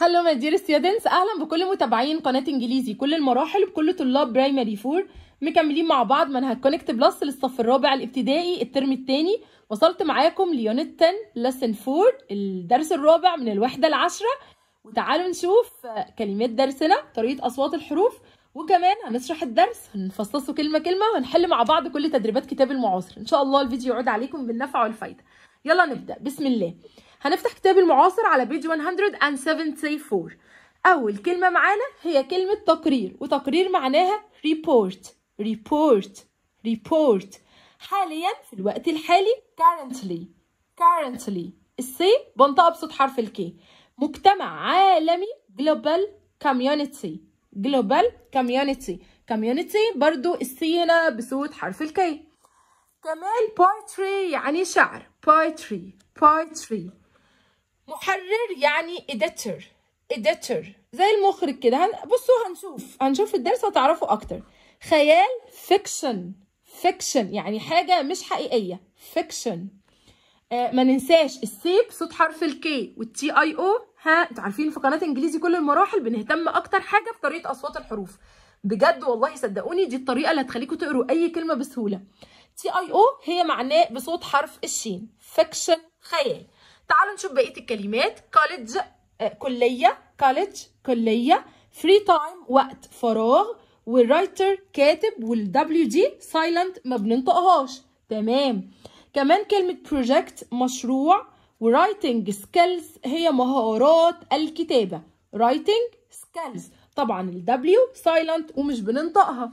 هلو ماي دير ستودنتس اهلا بكل متابعين قناه انجليزي كل المراحل بكل طلاب برايمري 4 مكملين مع بعض منهج كونكت بلس للصف الرابع الابتدائي الترم الثاني وصلت معاكم ليونت 10 لسن 4 الدرس الرابع من الوحده العاشره وتعالوا نشوف كلمات درسنا طريقه اصوات الحروف وكمان هنشرح الدرس هنفصصه كلمه كلمه وهنحل مع بعض كل تدريبات كتاب المعاصر ان شاء الله الفيديو يعود عليكم بالنفع والفايده يلا نبدا بسم الله هنفتح كتاب المعاصر على بيج 174 اول كلمه معانا هي كلمه تقرير وتقرير معناها ريبورت ريبورت ريبورت حاليا في الوقت الحالي currently currently السي بنطقة بصوت حرف الكي مجتمع عالمي global community global community community برضو السي هنا بصوت حرف الكي كمان poetry يعني شعر poetry poetry محرر يعني editor editor زي المخرج كده هن... بصوا هنشوف هنشوف الدرس هتعرفوا اكتر خيال فيكشن فيكشن يعني حاجه مش حقيقيه فيكشن آه ما ننساش السيب صوت حرف الكي والتي اي او ها انتوا عارفين في قناه انجليزي كل المراحل بنهتم اكتر حاجه بطريقه اصوات الحروف بجد والله صدقوني دي الطريقه اللي هتخليكم تقروا اي كلمه بسهوله تي اي او هي معناه بصوت حرف الشين فيكشن خيال تعالوا نشوف بقيه الكلمات كوليدج آه، كليه كوليدج كليه فري تايم وقت فراغ والرايتر كاتب والدبليو دي سايلنت ما بننطقهاش تمام كمان كلمه project مشروع ورايتنج سكيلز هي مهارات الكتابه رايتنج سكيلز طبعا الدبليو سايلنت ومش بننطقها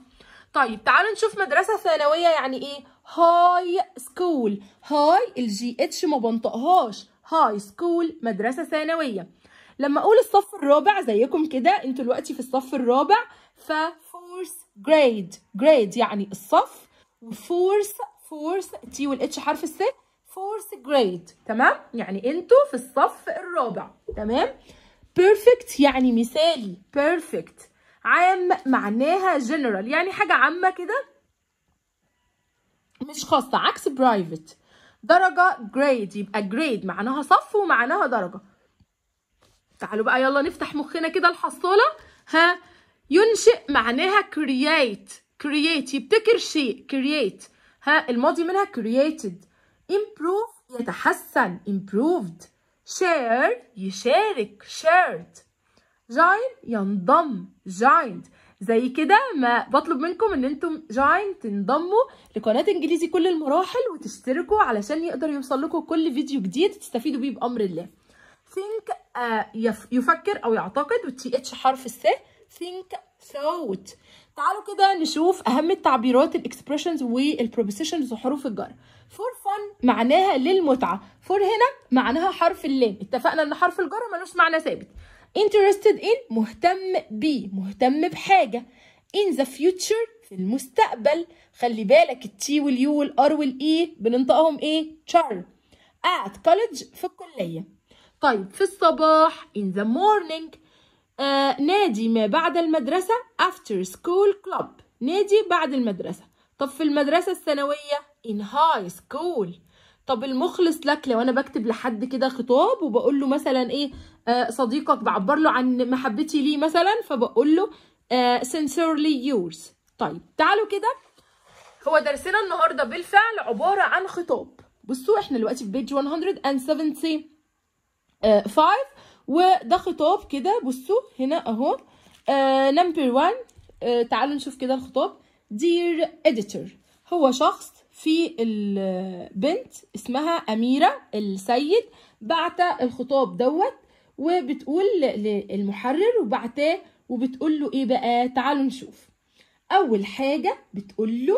طيب تعالوا نشوف مدرسه ثانويه يعني ايه هاي سكول هاي الجي اتش ما بنطقهاش هاي سكول مدرسه ثانويه لما اقول الصف الرابع زيكم كده انتوا دلوقتي في الصف الرابع ف fourth grade grade يعني الصف وفورث فورث تي والاتش حرف السي فورث grade تمام يعني انتوا في الصف الرابع تمام بيرفكت يعني مثالي بيرفكت عام معناها جنرال يعني حاجه عامه كده مش خاصه عكس برايفت درجة جريد يبقى جريد معناها صف ومعناها درجة تعالوا بقى يلا نفتح مخنا كده الحصالة ها ينشئ معناها create create يبتكر شيء create ها الماضي منها created improve يتحسن improved share يشارك shared join ينضم joined زي كده ما بطلب منكم ان انتم جاين تنضموا لقناه انجليزي كل المراحل وتشتركوا علشان يقدر يوصل لكم كل فيديو جديد تستفيدوا بيه بامر الله think uh, يفكر او يعتقد والتي اتش حرف الس think thought تعالوا كده نشوف اهم التعبيرات الاكسبريشنز والبروبوزيشنز وحروف الجر فور فن معناها للمتعه فور هنا معناها حرف اللام اتفقنا ان حرف الجر ملوش معنى ثابت interested in مهتم ب مهتم بحاجة in the future في المستقبل خلي بالك التي واليو والار والاي بننطقهم ايه char at college في الكلية طيب في الصباح in the morning آه نادي ما بعد المدرسة after school club نادي بعد المدرسة طب في المدرسة الثانوية in high school طب المخلص لك لو انا بكتب لحد كده خطاب وبقول له مثلا ايه آه، صديقك بعبر له عن محبتي ليه مثلا فبقول له آه، sincerely yours طيب تعالوا كده هو درسنا النهارده بالفعل عباره عن خطاب بصوا احنا دلوقتي في بيج 175 آه، وده خطاب كده بصوا هنا اهو نمبر 1 تعالوا نشوف كده الخطاب dear editor هو شخص في البنت اسمها أميرة السيد بعت الخطاب دوت وبتقول للمحرر وبعتاه وبتقول له ايه بقى تعالوا نشوف اول حاجة بتقول له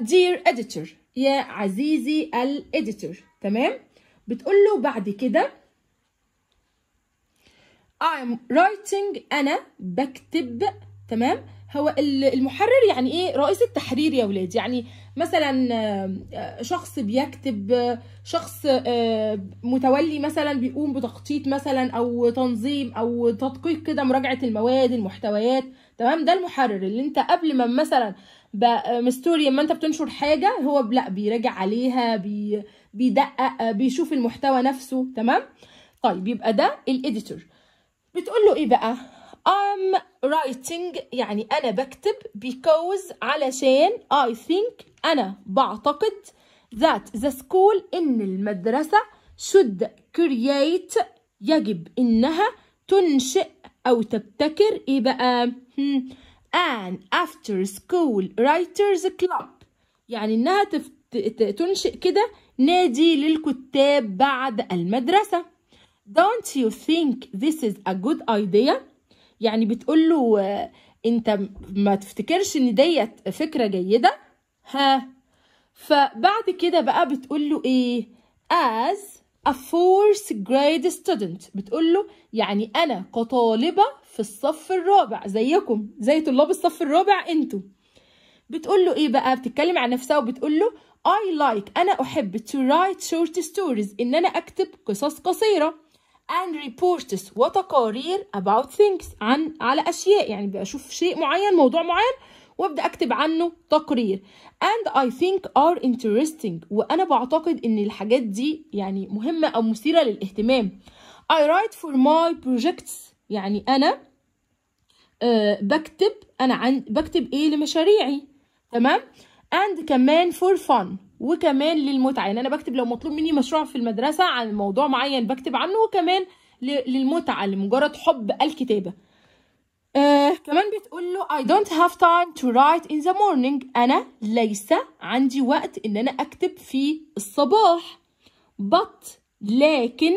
دير آه، Dear editor يا عزيزي الاديتور تمام بتقول له بعد كده I'm writing أنا بكتب تمام هو المحرر يعني ايه رئيس التحرير يا ولاد يعني مثلا آه، شخص بيكتب شخص آه، متولي مثلا بيقوم بتخطيط مثلا او تنظيم او تدقيق كده مراجعه المواد المحتويات تمام ده المحرر اللي انت قبل ما مثلا آه، مستوري لما انت بتنشر حاجه هو لا بيراجع عليها بي بيدقق بيشوف المحتوى نفسه تمام طيب يبقى ده الايديتور بتقول له ايه بقى I'm writing يعني أنا بكتب because علشان I think أنا بعتقد that the school إن المدرسة should create يجب إنها تنشئ أو تبتكر إيه بقى؟ an after school writers club يعني إنها تنشئ كده نادي للكتاب بعد المدرسة. Don't you think this is a good idea؟ يعني بتقول له انت ما تفتكرش ان ديت فكره جيده ها فبعد كده بقى بتقول له ايه as a fourth grade student بتقول له يعني انا كطالبه في الصف الرابع زيكم زي طلاب الصف الرابع انتوا بتقول له ايه بقى بتتكلم عن نفسها وبتقول له I like انا احب to write short stories ان انا اكتب قصص قصيره and reports وتقارير about things عن على أشياء يعني بشوف شيء معين موضوع معين وابدا اكتب عنه تقرير and I think are interesting وانا بعتقد ان الحاجات دي يعني مهمه او مثيره للاهتمام I write for my projects يعني انا أه بكتب انا عن بكتب ايه لمشاريعي تمام اند كمان فور فن وكمان للمتعه يعني انا بكتب لو مطلوب مني مشروع في المدرسه عن موضوع معين بكتب عنه وكمان للمتعه لمجرد حب الكتابه آه كمان بتقول له I don't have time to write in the morning أنا ليس عندي وقت إن أنا أكتب في الصباح but لكن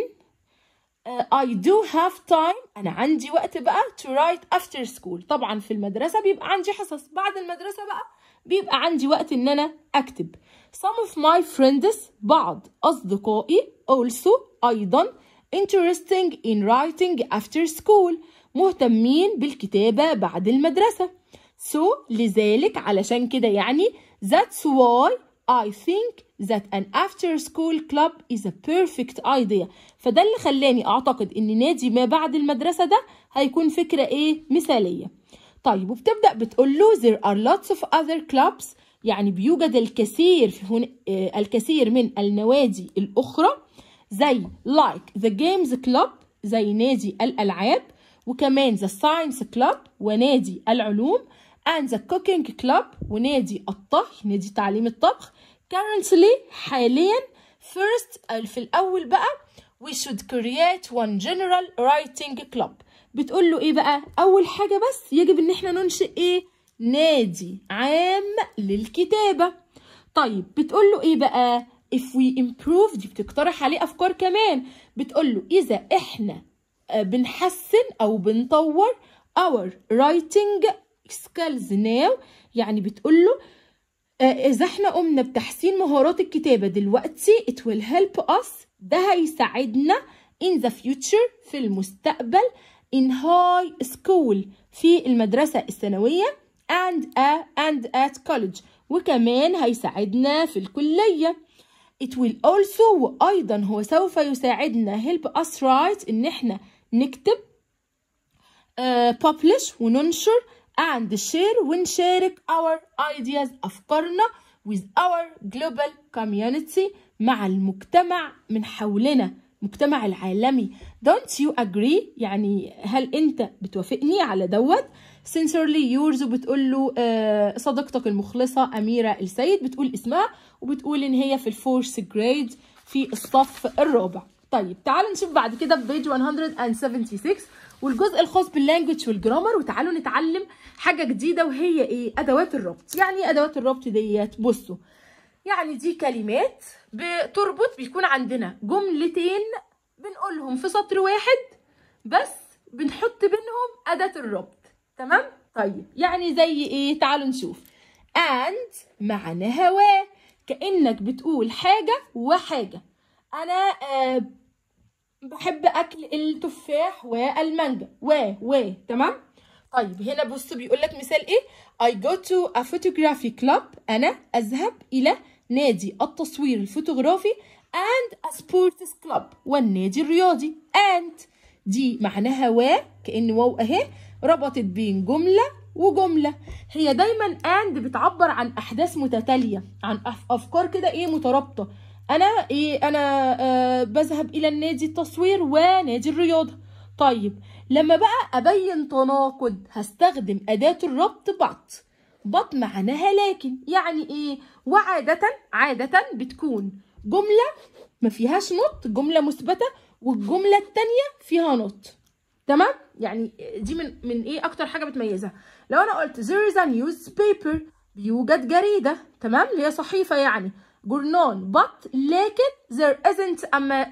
uh, I do have time أنا عندي وقت بقى to write after school طبعا في المدرسة بيبقى عندي حصص بعد المدرسة بقى بيبقى عندي وقت ان انا اكتب some of my friends بعض اصدقائي also ايضا interesting in writing after school مهتمين بالكتابة بعد المدرسة so لذلك علشان كده يعني that's why I think that an after school club is a perfect idea فده اللي خلاني اعتقد ان نادي ما بعد المدرسة ده هيكون فكرة ايه مثالية طيب وبتبدأ بتقول له there are lots of other clubs يعني بيوجد الكثير في هنا آه، الكثير من النوادي الأخرى زي like the games club زي نادي الألعاب وكمان the science club ونادي العلوم and the cooking club ونادي الطهي نادي تعليم الطبخ currently حاليا first آه، في الأول بقى we should create one general writing club بتقول له ايه بقى اول حاجه بس يجب ان احنا ننشئ ايه نادي عام للكتابه طيب بتقول له ايه بقى if we improve دي بتقترح عليه افكار كمان بتقول له اذا احنا آه، بنحسن او بنطور our writing skills now يعني بتقول له آه، اذا احنا قمنا بتحسين مهارات الكتابه دلوقتي it will help us ده هيساعدنا in the future في المستقبل in high school في المدرسة الثانوية and a and at college وكمان هيساعدنا في الكلية it will also وأيضا هو سوف يساعدنا help us write إن إحنا نكتب uh, publish وننشر and share ونشارك our ideas أفكارنا with our global community مع المجتمع من حولنا المجتمع العالمي Don't you agree يعني هل أنت بتوافقني على دوت sincerely yours وبتقول له آه، صديقتك المخلصة أميرة السيد بتقول اسمها وبتقول إن هي في الفورث جريد في الصف الرابع طيب تعالوا نشوف بعد كده في بيج 176 والجزء الخاص باللانجوج والجرامر وتعالوا نتعلم حاجة جديدة وهي إيه أدوات الربط يعني إيه أدوات الربط ديت بصوا يعني دي كلمات بتربط بيكون عندنا جملتين بنقولهم في سطر واحد بس بنحط بينهم أداة الربط تمام؟ طيب يعني زي إيه؟ تعالوا نشوف and معناها و كأنك بتقول حاجة وحاجة أنا آه بحب أكل التفاح والمانجا و و تمام؟ طيب هنا بص بيقول لك مثال إيه؟ I go to a photography club أنا أذهب إلى نادي التصوير الفوتوغرافي and a sports club والنادي الرياضي and دي معناها و كأن واو أهي ربطت بين جملة وجملة هي دايما and بتعبر عن أحداث متتالية عن أفكار كده إيه مترابطة أنا إيه أنا آه بذهب إلى النادي التصوير ونادي الرياضة طيب لما بقى أبين تناقض هستخدم أداة الربط بط بط معناها لكن يعني إيه وعادة عادة بتكون جمله ما فيهاش نوت جمله مثبته والجمله الثانيه فيها نوت تمام يعني دي من من ايه اكتر حاجه بتميزها لو انا قلت there is a newspaper بيوجد جريده تمام اللي هي صحيفه يعني جورنال بط لكن there isn't a,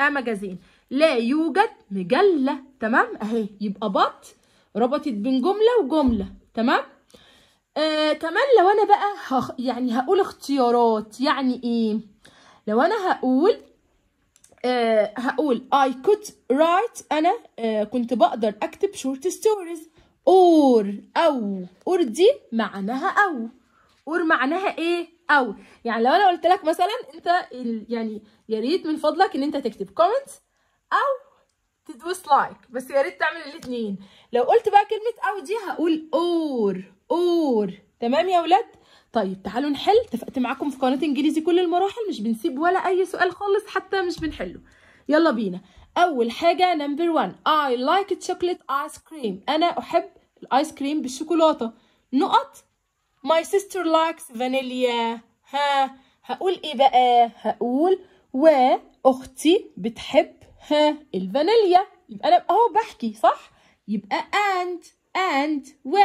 a magazine لا يوجد مجله تمام اهي يبقى بط ربطت بين جمله وجمله تمام آه كمان لو انا بقى هخ يعني هقول اختيارات يعني ايه لو انا هقول آه هقول I could write أنا آه كنت بقدر أكتب short stories or أو or دي معناها أو or معناها إيه أو يعني لو أنا قلت لك مثلا أنت يعني يا ريت من فضلك إن أنت تكتب comments أو تدوس لايك like. بس يا ريت تعمل الاتنين لو قلت بقى كلمة أو دي هقول or or تمام يا ولاد طيب تعالوا نحل اتفقت معاكم في قناه انجليزي كل المراحل مش بنسيب ولا اي سؤال خالص حتى مش بنحله يلا بينا اول حاجه نمبر 1 اي لايك تشوكليت ايس كريم انا احب الايس كريم بالشوكولاته نقط ماي سيستر لايكس فانيليا ها هقول ايه بقى هقول واختي بتحب ها الفانيليا يبقى انا اهو بحكي صح يبقى اند اند و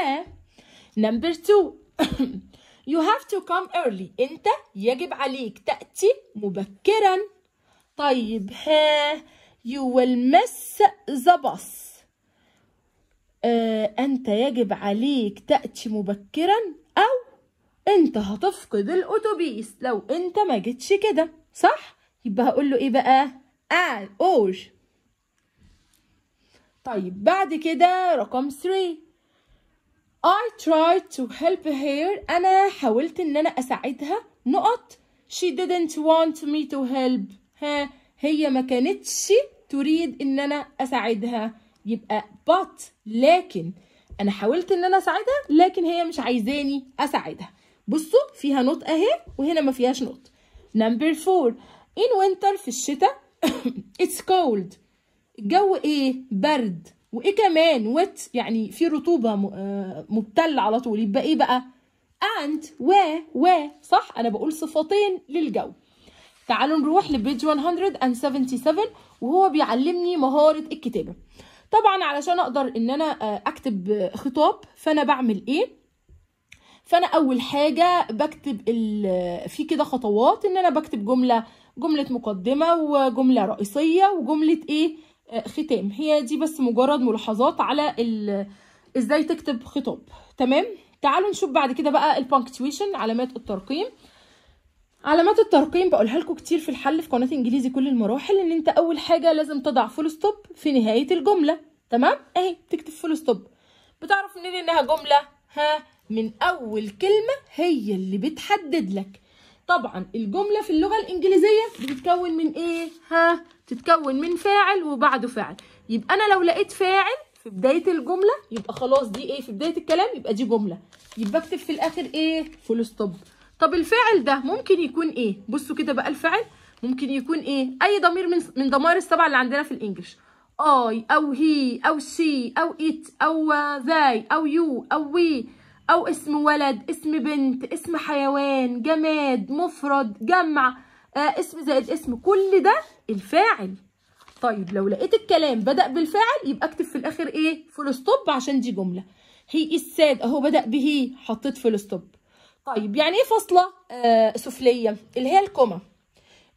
نمبر 2 You have to come early أنت يجب عليك تأتي مبكرا طيب ها You will miss the bus آه أنت يجب عليك تأتي مبكرا أو أنت هتفقد الأتوبيس لو أنت ما جيتش كده صح؟ يبقى هقول له إيه بقى؟ آل آه، أوج طيب بعد كده رقم 3 I tried to help her أنا حاولت إن أنا أساعدها نقط she didn't want me to help ها هي ما كانتش تريد إن أنا أساعدها يبقى but لكن أنا حاولت إن أنا أساعدها لكن هي مش عايزاني أساعدها بصوا فيها نوت أهي وهنا ما فيهاش نوت number four in winter في الشتاء it's cold الجو إيه برد وايه كمان ويت يعني في رطوبه آه، مبتل على طول يبقى ايه بقى اند و و صح انا بقول صفتين للجو تعالوا نروح لبيج 177 وهو بيعلمني مهاره الكتابه طبعا علشان اقدر ان انا آه، اكتب خطاب فانا بعمل ايه فانا اول حاجه بكتب في كده خطوات ان انا بكتب جمله جمله مقدمه وجمله رئيسيه وجمله ايه ختام هي دي بس مجرد ملاحظات على ازاي تكتب خطاب تمام تعالوا نشوف بعد كده بقى البانكتويشن علامات الترقيم علامات الترقيم بقولها لكم كتير في الحل في قناه انجليزي كل المراحل ان انت اول حاجه لازم تضع فول ستوب في نهايه الجمله تمام اهي تكتب فول ستوب بتعرف منين انها جمله ها من اول كلمه هي اللي بتحدد لك طبعا الجمله في اللغه الانجليزيه بتتكون من ايه ها تتكون من فاعل وبعده فاعل يبقى انا لو لقيت فاعل في بدايه الجمله يبقى خلاص دي ايه في بدايه الكلام يبقى دي جمله يبقى اكتب في الاخر ايه فول ستوب طب الفاعل ده ممكن يكون ايه بصوا كده بقى الفاعل ممكن يكون ايه اي ضمير من من ضمائر السبعه اللي عندنا في الانجليش اي او هي او شي او ات او ذاي او يو او وي او اسم ولد اسم بنت اسم حيوان جماد مفرد جمع آه اسم زائد اسم كل ده الفاعل طيب لو لقيت الكلام بدأ بالفاعل يبقى اكتب في الآخر إيه فول ستوب عشان دي جملة هي الساد أهو بدأ به حطيت فول ستوب طيب يعني إيه فاصلة آه سفلية اللي هي الكوما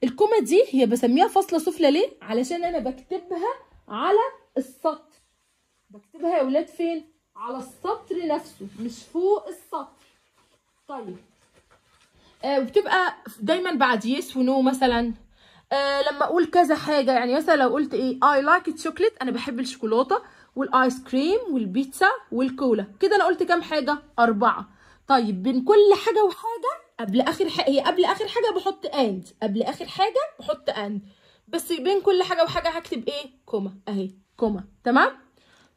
الكوما دي هي بسميها فاصلة سفلى ليه علشان أنا بكتبها على السطر بكتبها يا ولاد فين على السطر نفسه مش فوق السطر طيب آه، وبتبقى دايما بعد يس ونو مثلا آه لما اقول كذا حاجه يعني مثلا لو قلت ايه اي لايك تشوكليت انا بحب الشوكولاته والايس كريم والبيتزا والكولا كده انا قلت كام حاجه اربعه طيب بين كل حاجه وحاجه قبل اخر حاجه هي قبل اخر حاجه بحط اند قبل اخر حاجه بحط اند بس بين كل حاجه وحاجه هكتب ايه كوما اهي كوما تمام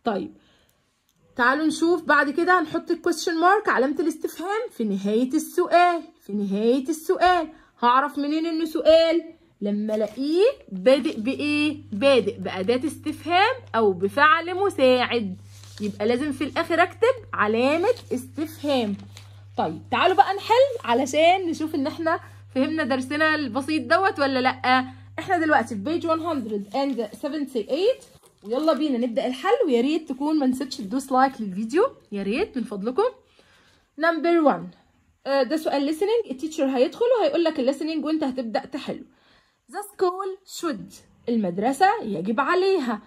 طيب تعالوا نشوف بعد كده هنحط الكويشن مارك علامه الاستفهام في نهايه السؤال في نهاية السؤال هعرف منين إنه سؤال لما الاقيه بادئ بايه بادئ باداه استفهام او بفعل مساعد يبقى لازم في الاخر اكتب علامه استفهام طيب تعالوا بقى نحل علشان نشوف ان احنا فهمنا درسنا البسيط دوت ولا لا احنا دلوقتي في بيج 178 ويلا بينا نبدا الحل ويا ريت تكون ما نسيتش تدوس لايك للفيديو يا ريت من فضلكم نمبر 1 ده سؤال listening التيتشر هيدخل وهيقول لك الليسننج وانت هتبدا تحله the school should المدرسه يجب عليها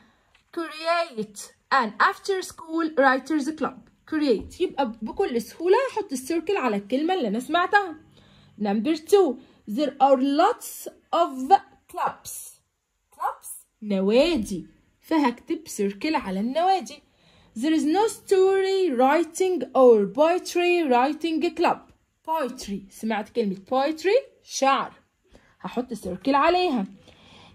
create an after school writers club create يبقى بكل سهوله حط السيركل على الكلمه اللي انا سمعتها number two there are lots of clubs clubs نوادي فهكتب سيركل على النوادي there is no story writing or poetry writing club poetry سمعت كلمة poetry شعر هحط سيركل عليها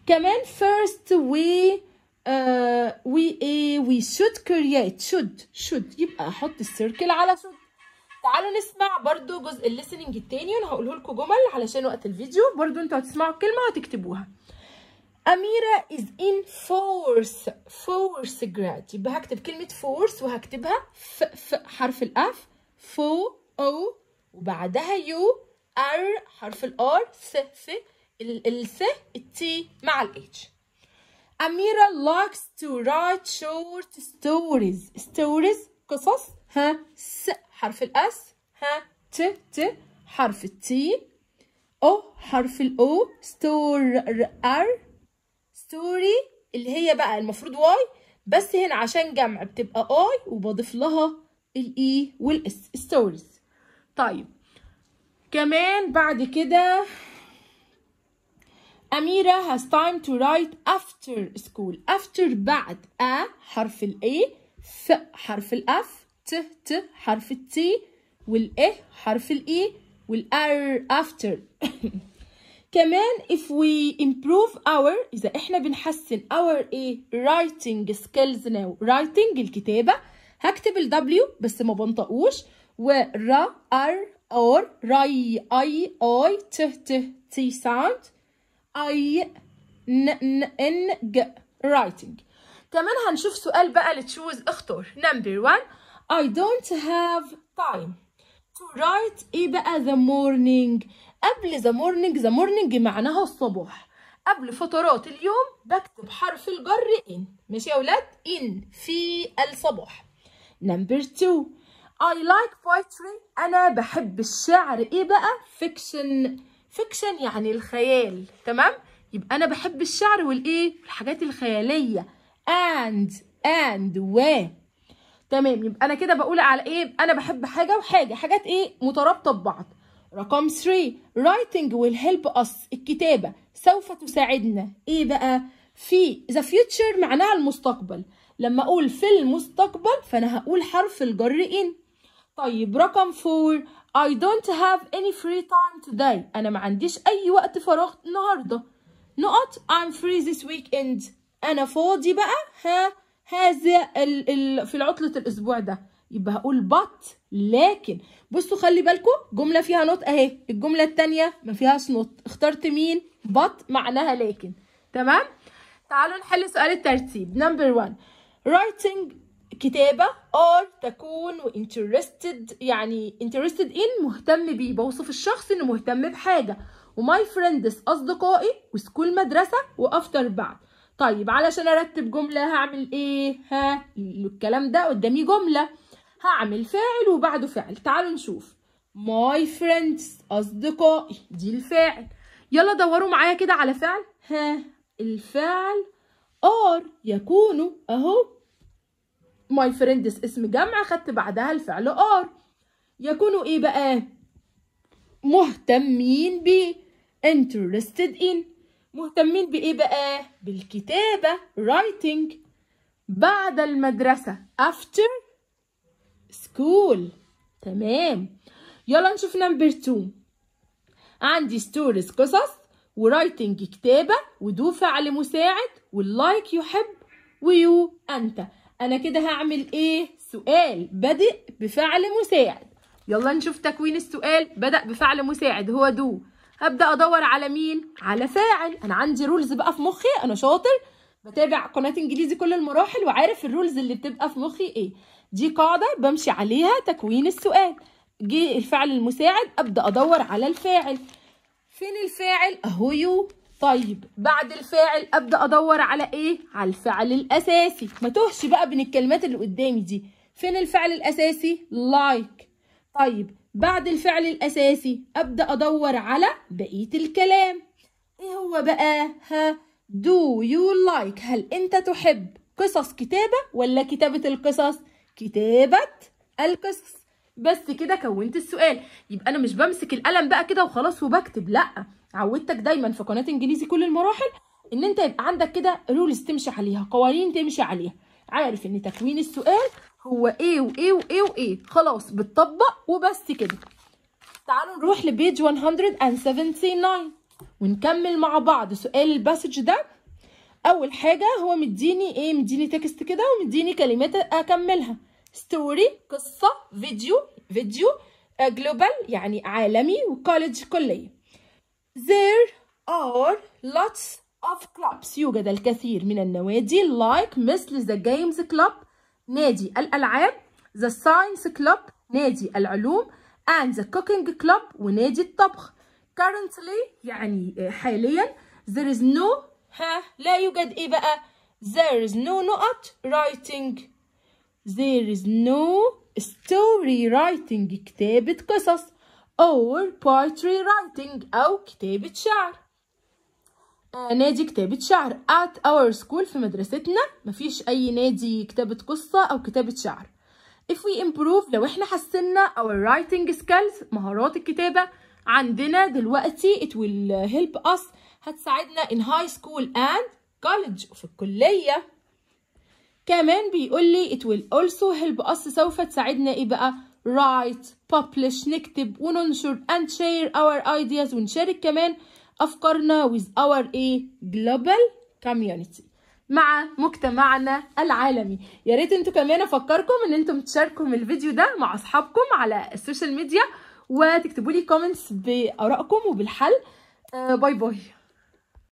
كمان first we uh, we a we should create should should يبقى احط السيركل على should تعالوا نسمع برضو جزء الليسننج التاني وانا هقوله لكم جمل علشان وقت الفيديو برضو انتوا هتسمعوا الكلمه وهتكتبوها اميره is in fourth fourth grade يبقى هكتب كلمه fourth وهكتبها ف, ف حرف الاف فو او وبعدها يو ار حرف الار س س الس التي مع الاتش أميرة لاكس تو رايت شورت ستوريز ستوريز قصص ها س حرف الاس ها ت ت حرف التي او حرف الاو ستور ار ستوري اللي هي بقى المفروض واي بس هنا عشان جمع بتبقى اي وبضيف لها الاي والاس ستوريز طيب كمان بعد كده أميرة has time to write after school after بعد أ حرف ال A ف حرف ال F ت ت حرف الـ T وال A حرف ال E والـ R after كمان if we improve our إذا إحنا بنحسن our A writing skills now writing الكتابة هكتب ال W بس ما بنطقوش ورا ار اور راي اي اوي ت ت تي ساوند اي ن ن ان ج writing كمان هنشوف سؤال بقى لتشوز اختار نمبر 1 I don't have time to write ايه بقى the morning قبل the morning the morning معناها الصباح قبل فترات اليوم بكتب حرف الجر ان ماشي يا ولاد ان في الصباح نمبر 2 I like poetry أنا بحب الشعر إيه بقى fiction fiction يعني الخيال تمام يبقى أنا بحب الشعر والإيه الحاجات الخيالية and and و تمام يبقى أنا كده بقول على إيه أنا بحب حاجة وحاجة حاجات إيه مترابطة ببعض رقم 3 writing will help us الكتابة سوف تساعدنا إيه بقى في the future معناها المستقبل لما اقول في المستقبل فانا هقول حرف الجر ان طيب رقم فور I don't have any free time today أنا ما عنديش أي وقت فراغ النهاردة نقط I'm free this weekend أنا فاضي بقى ها هذا ال ال في العطلة الأسبوع ده يبقى هقول but لكن بصوا خلي بالكم جملة فيها نوت أهي الجملة التانية ما فيهاش نوت اخترت مين but معناها لكن تمام تعالوا نحل سؤال الترتيب نمبر 1 writing كتابة or تكون interested يعني interested in مهتم بيه بوصف الشخص انه مهتم بحاجة وماي فريندز اصدقائي وسكول مدرسة وافتر بعد طيب علشان ارتب جملة هعمل ايه ها الكلام ده قدامي جملة هعمل فاعل وبعده فعل تعالوا نشوف ماي فريندز اصدقائي دي الفاعل يلا دوروا معايا كده على فعل ها الفعل ار يكون اهو ماي فريندز اسم جمع خدت بعدها الفعل ار يكونوا ايه بقى مهتمين ب interested in مهتمين بايه بقى بالكتابه writing بعد المدرسه after school تمام يلا نشوف نمبر 2 عندي ستوريز قصص ورايتنج كتابه ودو فعل مساعد واللايك يحب ويو انت انا كده هعمل ايه سؤال بدأ بفعل مساعد يلا نشوف تكوين السؤال بدأ بفعل مساعد هو دو هبدأ ادور على مين على فاعل انا عندي رولز بقى في مخي انا شاطر بتابع قناة انجليزي كل المراحل وعارف الرولز اللي بتبقى في مخي ايه دي قاعدة بمشي عليها تكوين السؤال جه الفعل المساعد ابدأ ادور على الفاعل فين الفاعل اهو يو طيب بعد الفاعل ابدا ادور على ايه على الفعل الاساسي ما تهش بقى بين الكلمات اللي قدامي دي فين الفعل الاساسي like طيب بعد الفعل الاساسي ابدا ادور على بقيه الكلام ايه هو بقى ها دو يو لايك هل انت تحب قصص كتابه ولا كتابه القصص كتابه القصص بس كده كونت السؤال يبقى انا مش بمسك القلم بقى كده وخلاص وبكتب لا عودتك دايما في قناه انجليزي كل المراحل ان انت يبقى عندك كده رولز تمشي عليها قوانين تمشي عليها عارف ان تكوين السؤال هو ايه وايه وايه وايه خلاص بتطبق وبس كده تعالوا نروح لبيج 179 ونكمل مع بعض سؤال الباسج ده اول حاجه هو مديني ايه مديني تكست كده ومديني كلمات اكملها ستوري قصه فيديو فيديو جلوبال يعني عالمي وكولج كليه There are lots of clubs يوجد الكثير من النوادي like مثل the games club نادي الألعاب the science club نادي العلوم and the cooking club ونادي الطبخ currently يعني حاليا there is no ها لا يوجد ايه بقى there is no not writing there is no story writing كتابة قصص or poetry writing أو كتابة شعر آه، نادي كتابة شعر at our school في مدرستنا مفيش أي نادي كتابة قصة أو كتابة شعر if we improve لو احنا حسنا our writing skills مهارات الكتابة عندنا دلوقتي it will help us هتساعدنا in high school and college وفي الكلية كمان بيقول لي it will also help us سوف تساعدنا ايه بقى write publish نكتب وننشر and share our ideas ونشارك كمان أفكارنا with our a global community مع مجتمعنا العالمي يا ريت انتوا كمان افكركم ان انتم تشاركوا الفيديو ده مع اصحابكم على السوشيال ميديا وتكتبوا لي كومنتس بارائكم وبالحل آه باي باي